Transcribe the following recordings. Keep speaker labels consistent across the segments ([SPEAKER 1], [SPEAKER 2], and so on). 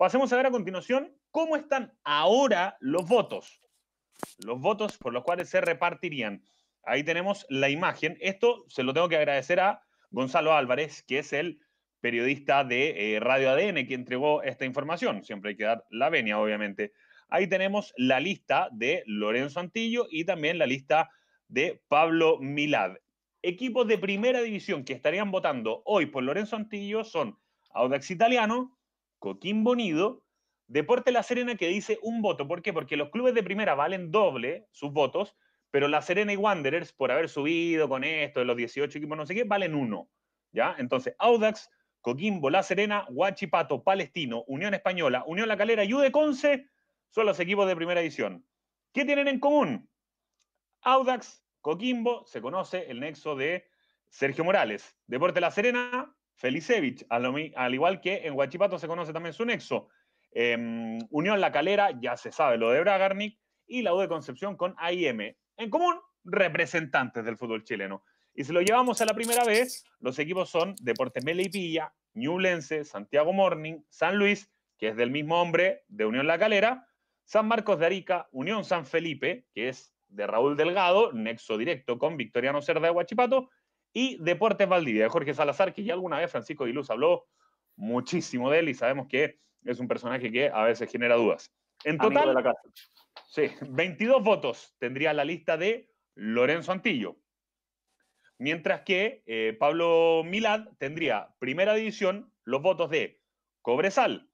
[SPEAKER 1] Pasemos a ver a continuación cómo están ahora los votos. Los votos por los cuales se repartirían. Ahí tenemos la imagen. Esto se lo tengo que agradecer a Gonzalo Álvarez, que es el periodista de eh, Radio ADN que entregó esta información. Siempre hay que dar la venia, obviamente. Ahí tenemos la lista de Lorenzo Antillo y también la lista de Pablo Milad. Equipos de primera división que estarían votando hoy por Lorenzo Antillo son Audax Italiano, Coquimbo Nido, Deporte La Serena que dice un voto. ¿Por qué? Porque los clubes de primera valen doble sus votos, pero La Serena y Wanderers, por haber subido con esto de los 18 equipos, no sé qué, valen uno. ¿Ya? Entonces, Audax, Coquimbo, La Serena, Huachipato, Palestino, Unión Española, Unión La Calera y Udeconce son los equipos de primera edición. ¿Qué tienen en común? Audax, Coquimbo, se conoce el nexo de Sergio Morales. Deporte La Serena, Felicevich, al, igual que en Huachipato se conoce también su nexo. Em, Unión La Calera, ya se sabe lo de Bragarnik, y la U de Concepción con AIM. En común, representantes del fútbol chileno. Y si lo llevamos a la primera vez, los equipos son Deportes Pilla, Ñublense, Santiago Morning, San Luis, que es del mismo hombre de Unión La Calera, San Marcos de Arica, Unión San Felipe, que es de Raúl Delgado, nexo directo con Victoriano Cerda de Huachipato, y Deportes Valdivia, de Jorge Salazar, que ya alguna vez Francisco Diluz habló muchísimo de él y sabemos que es un personaje que a veces genera dudas. En total, 22 votos tendría la lista de Lorenzo Antillo. Mientras que eh, Pablo Milad tendría primera división los votos de Cobresal,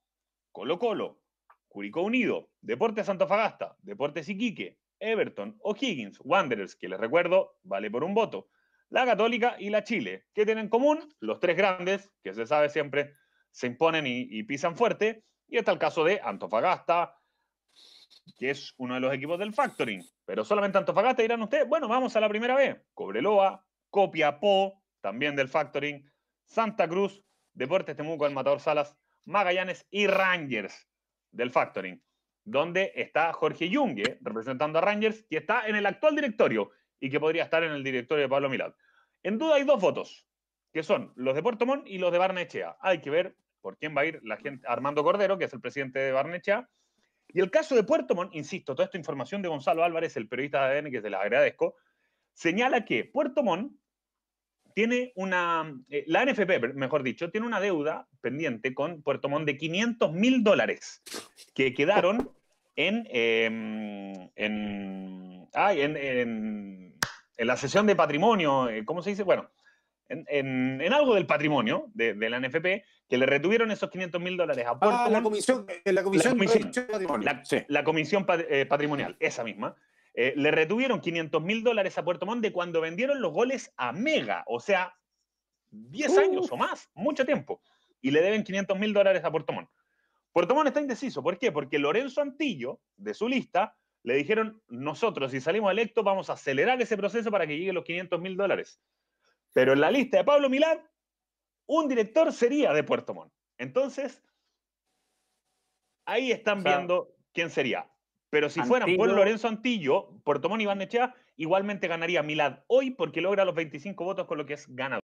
[SPEAKER 1] Colo Colo, Curicó Unido, Deportes Antofagasta, Deportes Iquique, Everton, O'Higgins, Wanderers, que les recuerdo, vale por un voto, la Católica y la Chile. ¿Qué tienen en común? Los tres grandes, que se sabe siempre, se imponen y, pisan fuerte. Y está el caso de Antofagasta, que es uno de los equipos del Factoring. Pero solamente Antofagasta dirán ustedes, bueno, vamos a la primera vez. Cobreloa, Copiapó, también del Factoring, Santa Cruz, Deportes Temuco, El Matador Salas, Magallanes y Rangers del Factoring, donde está Jorge Yungue representando a Rangers, que está en el actual directorio y que podría estar en el directorio de Pablo Milad. En duda hay dos votos, que son los de Puerto Montt y los de Barnechea. Hay que ver por quién va a ir la gente, Armando Cordero, que es el presidente de Barnechea. Y el caso de Puerto Montt, insisto, toda esta información de Gonzalo Álvarez, el periodista de ADN, que se la agradezco, señala que Puerto Montt tiene una, eh, la NFP, mejor dicho, tiene una deuda pendiente con Puerto Montt de 500 mil dólares que quedaron en, em, en Ah, en, en, la sesión de patrimonio, eh, ¿cómo se dice? Bueno, en, algo del patrimonio de, la NFP, que le retuvieron esos 500 mil dólares a ah, Puerto ah, la comisión, la comisión, la comisión, eh, patrimonial, esa misma. le retuvieron 500 mil dólares a Puerto Montt de cuando vendieron los goles a Mega, o sea, 10 uh. años o más, mucho tiempo. Y le deben 500 mil dólares a Puerto Montt. Puerto Montt está indeciso, ¿por qué? Porque Lorenzo Antillo, de su lista, le dijeron, nosotros si salimos electos vamos a acelerar ese proceso para que llegue los 500 mil dólares. Pero en la lista de Pablo Milán, un director sería de Puerto Montt. Entonces, ahí están viendo quién sería. Pero si fueran por Lorenzo Antillo, Puerto Montt y Van Nechea, igualmente ganaría Milad hoy porque logra los 25 votos con lo que es ganador.